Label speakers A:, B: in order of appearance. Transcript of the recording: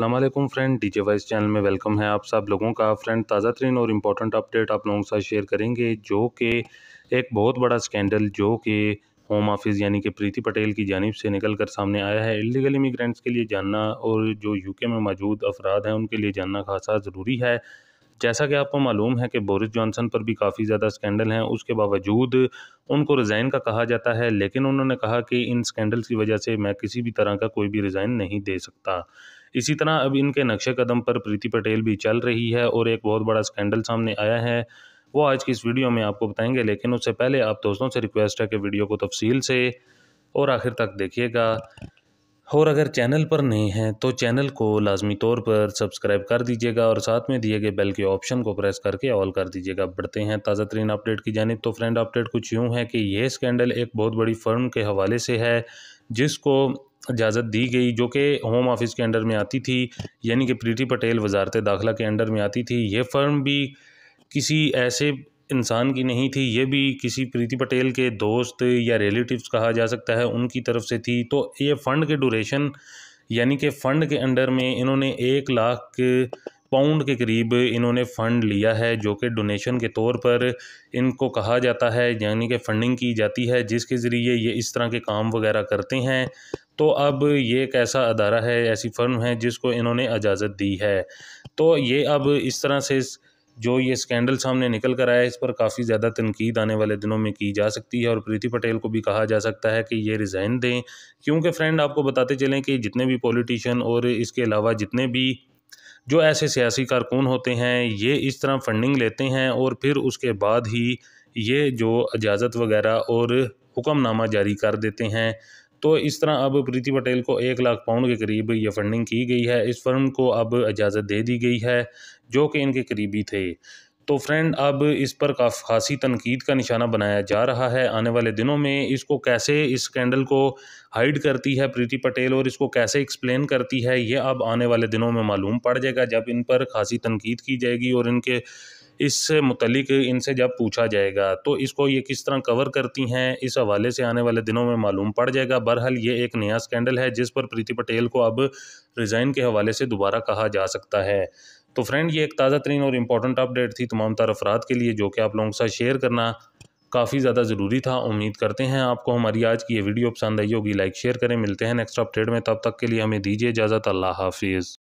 A: Aslam friend DJ vice channel में welcome है आप सब लोगों का फ्रेंड ताज़ा तरीन और इम्पोर्टेंट अपडेट आप लोगों के साथ शेयर करेंगे जो कि एक बहुत बड़ा स्कैंडल जो कि होम ऑफिस यानी कि प्रीति पटेल की जानब से निकल कर सामने आया है इलीगल इमिग्रेंट्स के लिए जानना और जो यू के में मौजूद अफराद हैं उनके लिए जानना खासा ज़रूरी है जैसा कि आपको मालूम है कि बोरिस जॉनसन पर भी काफ़ी ज़्यादा स्कैंडल हैं उसके बावजूद उनको रिज़ाइन का कहा जाता है लेकिन उन्होंने कहा कि इन स्कैंडल्स की वजह से मैं किसी भी तरह का कोई भी रिज़ाइन नहीं दे सकता इसी तरह अब इनके नक्शे कदम पर प्रीति पटेल भी चल रही है और एक बहुत बड़ा स्कैंडल सामने आया है वो आज की इस वीडियो में आपको बताएंगे लेकिन उससे पहले आप दोस्तों से रिक्वेस्ट है कि वीडियो को तफसील से और आखिर तक देखिएगा और अगर चैनल पर नहीं है तो चैनल को लाजमी तौर पर सब्सक्राइब कर दीजिएगा और साथ में दिए गए बेल के ऑप्शन को प्रेस करके ऑल कर दीजिएगा बढ़ते हैं ताज़ा तरीन अपडेट की जानब तो फ्रेंड अपडेट कुछ यूँ है कि यह स्कैंडल एक बहुत बड़ी फर्म के हवाले से है जिसको इजाज़त दी गई जो कि होम ऑफिस के अंडर में आती थी यानी कि प्रीति पटेल वजारत दाखिला के अंडर में आती थी ये फ़र्म भी किसी ऐसे इंसान की नहीं थी ये भी किसी प्रीति पटेल के दोस्त या रिलेटिव्स कहा जा सकता है उनकी तरफ से थी तो ये फ़ंड के ड्यूरेशन यानी कि फ़ंड के अंडर में इन्होंने एक लाख पाउंड के करीब इन्होंने फ़ंड लिया है जो कि डोनेशन के तौर पर इनको कहा जाता है यानी कि फ़ंडिंग की जाती है जिसके ज़रिए ये इस तरह के काम वगैरह करते हैं तो अब ये एक ऐसा अदारा है ऐसी फ़र्म है जिसको इन्होंने इजाज़त दी है तो ये अब इस तरह से जो ये स्कैंडल सामने निकल कर आया है इस पर काफ़ी ज़्यादा तनकीद आने वाले दिनों में की जा सकती है और प्रीति पटेल को भी कहा जा सकता है कि ये रिज़ाइन दें क्योंकि फ्रेंड आपको बताते चलें कि जितने भी पॉलिटिशियन और इसके अलावा जितने भी जो ऐसे सियासी कारकुन होते हैं ये इस तरह फंडिंग लेते हैं और फिर उसके बाद ही ये जो इजाज़त वगैरह और हुक्मनामा जारी कर देते हैं तो इस तरह अब प्रीति पटेल को एक लाख पाउंड के करीब यह फंडिंग की गई है इस फर्म को अब इजाज़त दे दी गई है जो कि इनके करीबी थे तो फ्रेंड अब इस पर काफ़ी खासी तनकीद का निशाना बनाया जा रहा है आने वाले दिनों में इसको कैसे इस स्कैंडल को हाइड करती है प्रीति पटेल और इसको कैसे एक्सप्लेन करती है ये अब आने वाले दिनों में मालूम पड़ जाएगा जब इन पर खासी तनकीद की जाएगी और इनके इससे मुतलिक इनसे जब पूछा जाएगा तो इसको ये किस तरह कवर करती हैं इस हवाले से आने वाले दिनों में मालूम पड़ जाएगा बहरहाल ये एक नया स्कैंडल है जिस पर प्रीति पटेल को अब रिज़ाइन के हवाले से दोबारा कहा जा सकता है तो फ्रेंड ये एक ताज़ा तरीन और इम्पॉर्टेंट अपडेट थी तमाम तर अफराद के लिए जो कि आप लोगों के साथ शेयर करना काफ़ी ज़्यादा ज़रूरी था उम्मीद करते हैं आपको हमारी आज की ये वीडियो पसंद आई होगी लाइक शेयर करें मिलते हैं नेक्स्ट अपडेट में तब तक के लिए हमें दीजिए इजाज़त अल्लाह हाफिज़